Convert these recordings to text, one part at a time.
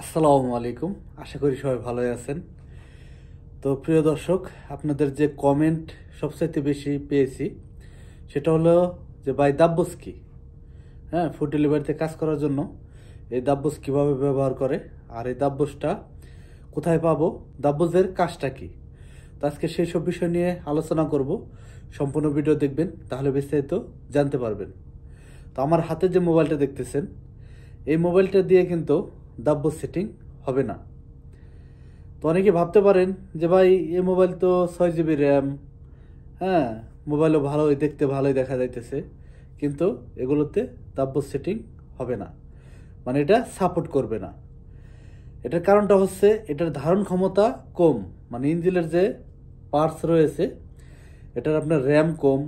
আসসালামু আলাইকুম আশা করি সবাই ভালোই আছেন তো প্রিয় দর্শক আপনাদের যে কমেন্ট সবচাইতে বেশি পেয়েছি সেটা হলো যে বাই দাব্বস কী হ্যাঁ ফুড ডেলিভারিতে কাজ করার জন্য এই দাব্বস কীভাবে ব্যবহার করে আর এই দাব্বসটা কোথায় পাবো দাব্বসের কাজটা কি তো আজকে সেই সব বিষয় নিয়ে আলোচনা করব সম্পূর্ণ ভিডিও দেখবেন তাহলে বিস্তারিত জানতে পারবেন তো আমার হাতে যে মোবাইলটা দেখতেছেন এই মোবাইলটা দিয়ে কিন্তু দাব্য সেটিং হবে না তো অনেকে ভাবতে পারেন যে ভাই এ মোবাইল তো ছয় জিবি র্যাম হ্যাঁ মোবাইলও ভালোই দেখতে ভালোই দেখা যাইতেছে কিন্তু এগুলোতে দাব্য সেটিং হবে না মানে এটা সাপোর্ট করবে না এটার কারণটা হচ্ছে এটার ধারণ ক্ষমতা কম মানে ইঞ্জিলের যে পার্টস রয়েছে এটার আপনার র্যাম কম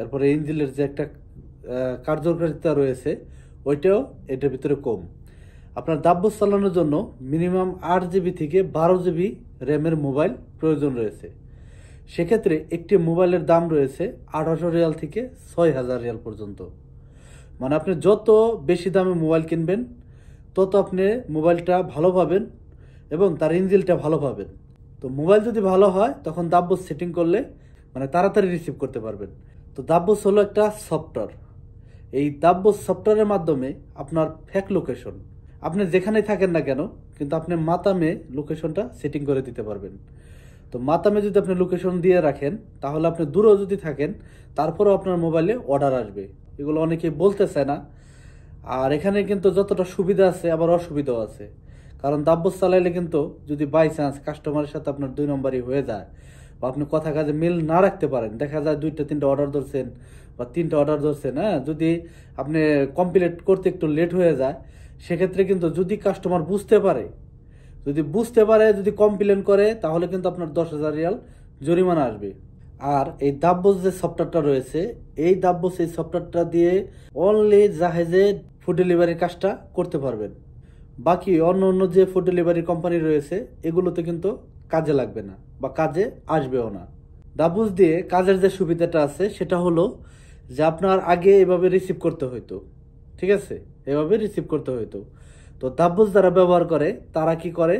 এরপরে ইঞ্জিলের যে একটা কার্যকারিতা রয়েছে ওইটাও এটার ভিতরে কম আপনার দাব্য চালানোর জন্য মিনিমাম আট জিবি থেকে বারো জিবি র্যামের মোবাইল প্রয়োজন রয়েছে সেক্ষেত্রে একটি মোবাইলের দাম রয়েছে আঠারোশো রিয়াল থেকে ছয় হাজার রিয়াল পর্যন্ত মানে আপনি যত বেশি দামে মোবাইল কিনবেন তত আপনি মোবাইলটা ভালো পাবেন এবং তার ইঞ্জিলটা ভালো পাবেন তো মোবাইল যদি ভালো হয় তখন দাব্য সেটিং করলে মানে তাড়াতাড়ি রিসিভ করতে পারবেন তো দাব্বস হলো একটা সফটওয়্যার এই দাব্য সফটওয়্যারের মাধ্যমে আপনার ফ্যাক লোকেশন আপনি যেখানে থাকেন না কেন কিন্তু আপনি মাতামে লোকেশনটা সেটিং করে দিতে পারবেন তো মাতামে যদি আপনি লোকেশন দিয়ে রাখেন তাহলে আপনি দূরেও যদি থাকেন তারপরেও আপনার মোবাইলে অর্ডার আসবে এগুলো অনেকে বলতে চায় না আর এখানে কিন্তু যতটা সুবিধা আছে আবার অসুবিধাও আছে কারণ দাব্য চালাইলে কিন্তু যদি বাই চান্স কাস্টমারের সাথে আপনার দুই নম্বরই হয়ে যায় বা আপনি কথা কাজে মিল না রাখতে পারেন দেখা যায় দুইটা তিনটা অর্ডার ধরছেন বা তিনটা অর্ডার ধরছেন হ্যাঁ যদি আপনি কমপ্লিট করতে একটু লেট হয়ে যায় সেক্ষেত্রে কিন্তু যদি কাস্টমার বুঝতে পারে যদি বুঝতে পারে যদি কমপ্লেন করে তাহলে কিন্তু আপনার দশ হাজার রিয়াল জরিমানা আসবে আর এই দাব্বস যে সফটওয়্যারটা রয়েছে এই দাব্বস এই সফটওয়্যারটা দিয়ে অনলি জাহেজে ফুড ডেলিভারির কাজটা করতে পারবেন বাকি অন্য অন্য যে ফুড ডেলিভারি কোম্পানি রয়েছে এগুলোতে কিন্তু কাজে লাগবে না বা কাজে আসবেও না দাবুজ দিয়ে কাজের যে সুবিধাটা আছে সেটা হলো যে আপনার আগে এভাবে রিসিভ করতে হইতো ঠিক আছে এভাবে রিসিভ করতে হইতো তো দাব্বস যারা ব্যবহার করে তারা কি করে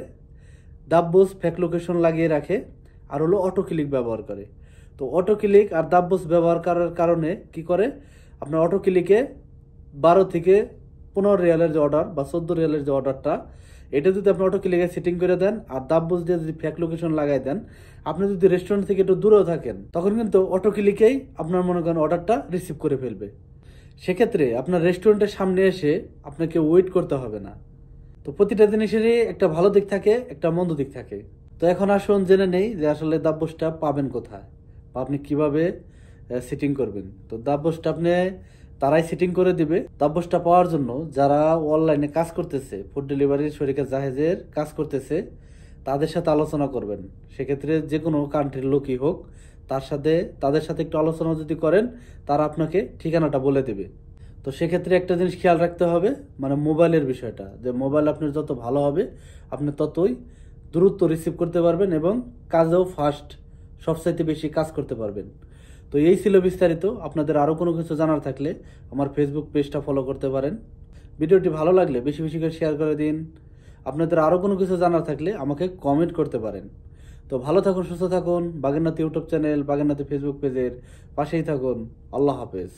দাব্বস ফেক লোকেশন লাগিয়ে রাখে আর হলো অটো ক্লিক ব্যবহার করে তো অটো ক্লিক আর দাব্বস ব্যবহার করার কারণে কি করে আপনার অটো ক্লিকে বারো থেকে পনেরো রিয়ালের যে অর্ডার বা চোদ্দো রিয়ালের যে অর্ডারটা এটা যদি আপনি অটো ক্লিকে সেটিং করে দেন আর দাব্বস দিয়ে যদি ফ্যাক লোকেশন লাগাই দেন আপনি যদি রেস্টুরেন্ট থেকে একটু দূরেও থাকেন তখন কিন্তু অটো ক্লিকেই আপনার মনে করেন অর্ডারটা রিসিভ করে ফেলবে সেক্ষেত্রে আপনার রেস্টুরেন্টের সামনে এসে আপনাকে ওয়েট করতে হবে না তো প্রতিটা জিনিসেরই একটা ভালো দিক থাকে একটা মন্দ দিক থাকে তো এখন আসুন জেনে নেই যে আসলে দাব্যসটা পাবেন কোথায় বা আপনি কিভাবে সিটিং করবেন তো দাব্যসটা আপনি তারাই সিটিং করে দিবে দাব্যসটা পাওয়ার জন্য যারা অনলাইনে কাজ করতেছে ফুড ডেলিভারির শরীকে জাহেজের কাজ করতেছে তাদের সাথে আলোচনা করবেন সেক্ষেত্রে যে কোনো কান্ট্রির লোকই হোক তার সাথে তাদের সাথে একটু আলোচনা যদি করেন তারা আপনাকে ঠিকানাটা বলে দেবে তো সেক্ষেত্রে একটা জিনিস খেয়াল রাখতে হবে মানে মোবাইলের বিষয়টা যে মোবাইল আপনার যত ভালো হবে আপনি ততই দ্রুত রিসিভ করতে পারবেন এবং কাজেও ফাস্ট সবচাইতে বেশি কাজ করতে পারবেন তো এই ছিল বিস্তারিত আপনাদের আরও কোনো কিছু জানার থাকলে আমার ফেসবুক পেজটা ফলো করতে পারেন ভিডিওটি ভালো লাগলে বেশি বেশি করে শেয়ার করে দিন আপনাদের আরও কোনো কিছু জানার থাকলে আমাকে কমেন্ট করতে পারেন তো ভালো থাকুন সুস্থ থাকুন Bagernath YouTube channel Bagernath Facebook পেজের পাশেই থাকুন আল্লাহ হাফেজ